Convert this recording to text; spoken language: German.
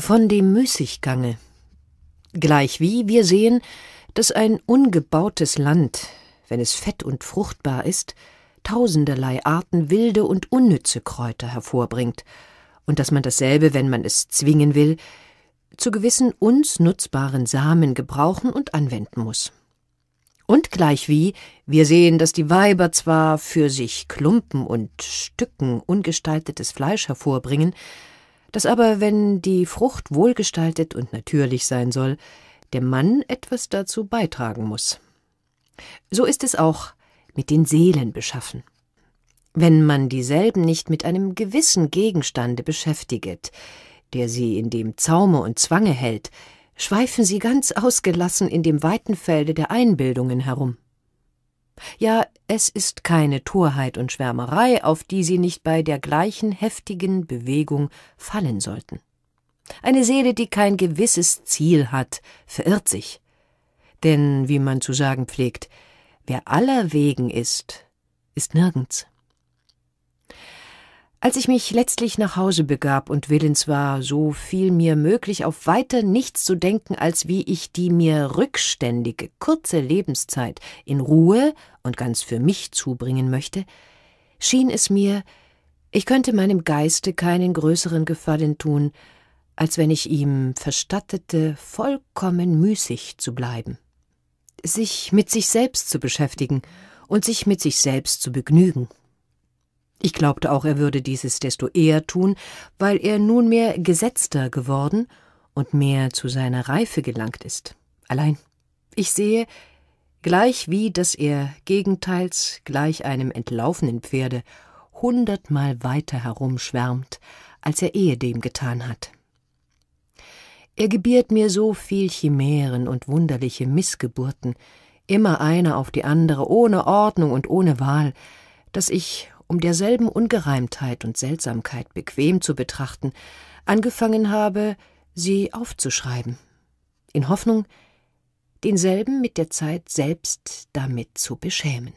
Von dem Müßiggange. Gleichwie wir sehen, dass ein ungebautes Land, wenn es fett und fruchtbar ist, tausenderlei Arten wilde und unnütze Kräuter hervorbringt, und dass man dasselbe, wenn man es zwingen will, zu gewissen uns nutzbaren Samen gebrauchen und anwenden muss. Und gleichwie wir sehen, dass die Weiber zwar für sich Klumpen und Stücken ungestaltetes Fleisch hervorbringen, dass aber, wenn die Frucht wohlgestaltet und natürlich sein soll, der Mann etwas dazu beitragen muss. So ist es auch mit den Seelen beschaffen. Wenn man dieselben nicht mit einem gewissen Gegenstande beschäftiget, der sie in dem Zaume und Zwange hält, schweifen sie ganz ausgelassen in dem weiten Felde der Einbildungen herum. Ja, es ist keine Torheit und Schwärmerei, auf die sie nicht bei der gleichen heftigen Bewegung fallen sollten. Eine Seele, die kein gewisses Ziel hat, verirrt sich. Denn, wie man zu sagen pflegt, wer allerwegen ist, ist nirgends. Als ich mich letztlich nach Hause begab und willens war, so viel mir möglich auf weiter nichts zu denken, als wie ich die mir rückständige, kurze Lebenszeit in Ruhe und ganz für mich zubringen möchte, schien es mir, ich könnte meinem Geiste keinen größeren Gefallen tun, als wenn ich ihm verstattete, vollkommen müßig zu bleiben. Sich mit sich selbst zu beschäftigen und sich mit sich selbst zu begnügen. Ich glaubte auch, er würde dieses desto eher tun, weil er nunmehr gesetzter geworden und mehr zu seiner Reife gelangt ist. Allein, ich sehe, gleich wie, dass er gegenteils gleich einem entlaufenen Pferde hundertmal weiter herumschwärmt, als er ehedem getan hat. Er gebiert mir so viel Chimären und wunderliche Missgeburten, immer eine auf die andere, ohne Ordnung und ohne Wahl, dass ich um derselben Ungereimtheit und Seltsamkeit bequem zu betrachten, angefangen habe, sie aufzuschreiben, in Hoffnung, denselben mit der Zeit selbst damit zu beschämen.